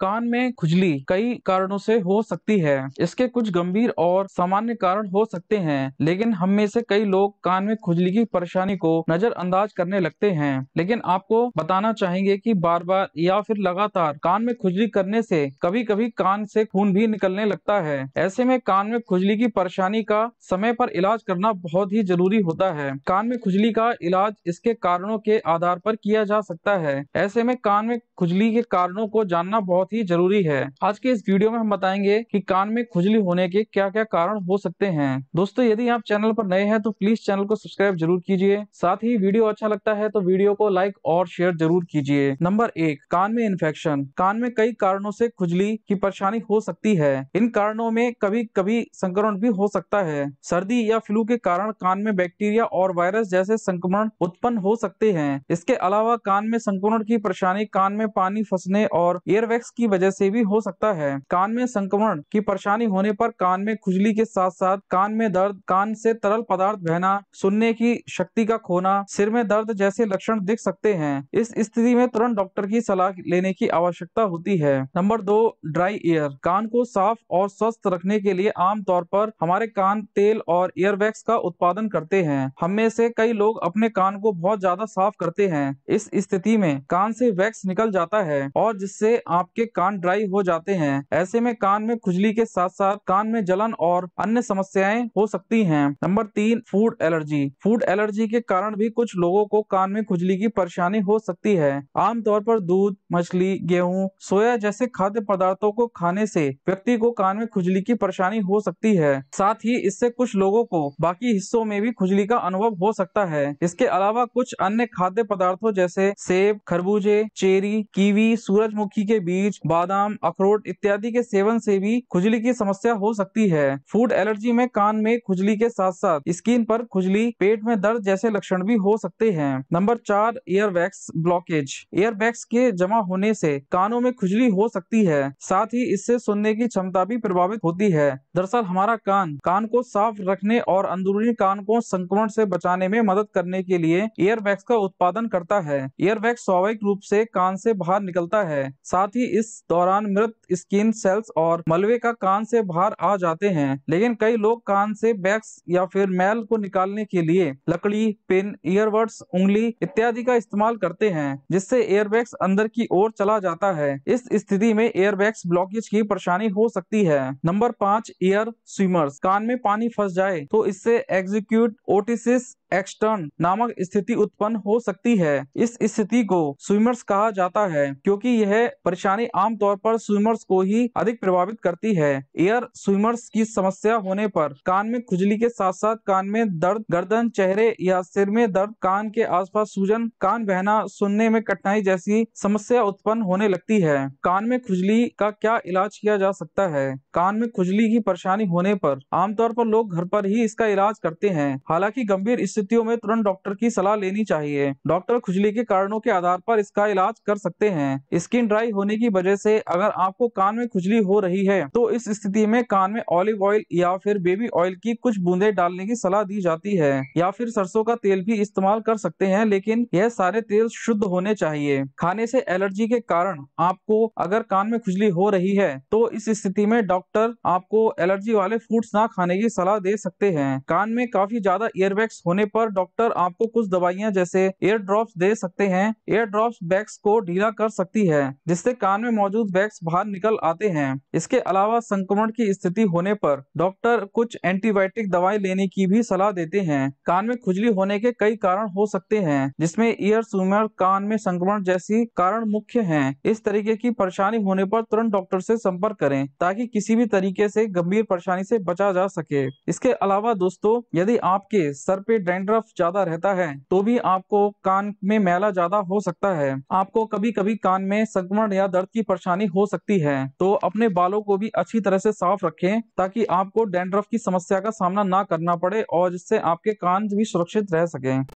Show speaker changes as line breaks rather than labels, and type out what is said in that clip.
कान में खुजली कई कारणों से हो सकती है इसके कुछ गंभीर और सामान्य कारण हो सकते हैं लेकिन हम में से कई लोग कान में खुजली की परेशानी को नजरअंदाज करने लगते हैं लेकिन आपको बताना चाहेंगे कि बार बार या फिर लगातार कान में खुजली करने से कभी कभी कान से खून भी निकलने लगता है ऐसे में कान में खुजली की परेशानी का समय पर इलाज करना बहुत ही जरूरी होता है कान में खुजली का इलाज इसके कारणों के आधार पर किया जा सकता है ऐसे में कान में खुजली के कारणों को जानना बहुत बहुत ही जरूरी है आज के इस वीडियो में हम बताएंगे कि कान में खुजली होने के क्या क्या कारण हो सकते हैं दोस्तों यदि आप चैनल पर नए हैं तो प्लीज चैनल को सब्सक्राइब जरूर कीजिए साथ ही वीडियो अच्छा लगता है तो वीडियो को लाइक और शेयर जरूर कीजिए नंबर एक कान में इन्फेक्शन कान में कई कारणों से खुजली की परेशानी हो सकती है इन कारणों में कभी कभी संक्रमण भी हो सकता है सर्दी या फ्लू के कारण कान में बैक्टीरिया और वायरस जैसे संक्रमण उत्पन्न हो सकते हैं इसके अलावा कान में संक्रमण की परेशानी कान में पानी फंसने और एयरवैक्स की वजह से भी हो सकता है कान में संक्रमण की परेशानी होने पर कान में खुजली के साथ साथ कान में दर्द कान से तरल पदार्थ बहना सुनने की शक्ति का खोना सिर में दर्द जैसे लक्षण दिख सकते हैं इस स्थिति में तुरंत डॉक्टर की सलाह लेने की आवश्यकता होती है नंबर दो ड्राई एयर कान को साफ और स्वस्थ रखने के लिए आमतौर पर हमारे कान तेल और वैक्स का उत्पादन करते हैं हम में से कई लोग अपने कान को बहुत ज्यादा साफ करते हैं इस स्थिति में कान से वैक्स निकल जाता है और जिससे आपके कान ड्राई हो जाते हैं ऐसे में कान में खुजली के साथ साथ कान में जलन और अन्य समस्याएं हो सकती हैं नंबर तीन फूड एलर्जी फूड एलर्जी के कारण भी कुछ लोगों को कान में खुजली की परेशानी हो सकती है आमतौर पर दूध मछली गेहूं सोया जैसे खाद्य पदार्थों को खाने से व्यक्ति को कान में खुजली की परेशानी हो सकती है साथ ही इससे कुछ लोगों को बाकी हिस्सों में भी खुजली का अनुभव हो सकता है इसके अलावा कुछ अन्य खाद्य पदार्थों जैसे सेब खरबूजे चेरी कीवी सूरजमुखी के बीज बादाम अखरोट इत्यादि के सेवन से भी खुजली की समस्या हो सकती है फूड एलर्जी में कान में खुजली के साथ साथ स्किन पर खुजली पेट में दर्द जैसे लक्षण भी हो सकते हैं नंबर चार air wax blockage air wax के जमा होने से कानों में खुजली हो सकती है साथ ही इससे सुनने की क्षमता भी प्रभावित होती है दरअसल हमारा कान कान को साफ रखने और अंदरूनी कान को संक्रमण से बचाने में मदद करने के लिए एयर वैक्स का उत्पादन करता है एयर वैक्स स्वाभाविक रूप से कान से बाहर निकलता है साथ ही इस इस दौरान मृत स्किन सेल्स और मलबे का कान से बाहर आ जाते हैं लेकिन कई लोग कान से बैग्स या फिर मैल को निकालने के लिए लकड़ी पिन ईयरबड्स उंगली इत्यादि का इस्तेमाल करते हैं जिससे एयरबैग्स अंदर की ओर चला जाता है इस स्थिति में एयरबैग्स ब्लॉकेज की परेशानी हो सकती है नंबर पाँच एयर स्विमर्स कान में पानी फंस जाए तो इससे एग्जीक्यूट ओटिस एक्सटर्न नामक स्थिति उत्पन्न हो सकती है इस स्थिति को स्विमर्स कहा जाता है क्योंकि यह परेशानी आमतौर पर स्विमर्स को ही अधिक प्रभावित करती है एयर स्विमर्स की समस्या होने पर कान में खुजली के साथ साथ कान में दर्द गर्दन चेहरे या सिर में दर्द कान के आसपास सूजन कान बहना सुनने में कठिनाई जैसी समस्या उत्पन्न होने लगती है कान में खुजली का क्या इलाज किया जा सकता है कान में खुजली की परेशानी होने पर आमतौर पर लोग घर पर ही इसका इलाज करते हैं हालांकि गंभीर स्थितियों में तुरंत डॉक्टर की सलाह लेनी चाहिए डॉक्टर खुजली के कारणों के आधार पर इसका इलाज कर सकते हैं स्किन ड्राई होने की वजह से अगर आपको कान में खुजली हो रही है तो इस स्थिति में कान में ऑलिव ऑयल या फिर बेबी ऑयल की कुछ बूंदे डालने की सलाह दी जाती है या फिर सरसों का तेल भी इस्तेमाल कर सकते हैं लेकिन यह सारे तेल शुद्ध होने चाहिए खाने से एलर्जी के कारण आपको अगर कान में खुजली हो रही है तो इस स्थिति में डॉक्टर आपको एलर्जी वाले फूड्स ना खाने की सलाह दे सकते हैं कान में काफी ज्यादा ईयरबैग्स होने पर डॉक्टर आपको कुछ दवाइयाँ जैसे एयर ड्रॉप दे सकते हैं एयर ड्रॉप बैग्स को ढीला कर सकती है जिससे कान में मौजूद बैग्स बाहर निकल आते हैं इसके अलावा संक्रमण की स्थिति होने पर डॉक्टर कुछ एंटीबायोटिक दवाई लेने की भी सलाह देते हैं कान में खुजली होने के कई कारण हो सकते हैं जिसमें ईयर सूमर कान में संक्रमण जैसी कारण मुख्य हैं। इस तरीके की परेशानी होने पर तुरंत डॉक्टर से संपर्क करें ताकि किसी भी तरीके से गंभीर परेशानी से बचा जा सके इसके अलावा दोस्तों यदि आपके सर पे डैंड्रफ ज्यादा रहता है तो भी आपको कान में मैला ज्यादा हो सकता है आपको कभी कभी कान में संक्रमण या दर्द की परेशानी हो सकती है तो अपने बालों को भी अच्छी तरह से साफ रखें ताकि आपको डैंड्रफ की समस्या का सामना ना करना पड़े और जिससे आपके कान भी सुरक्षित रह सके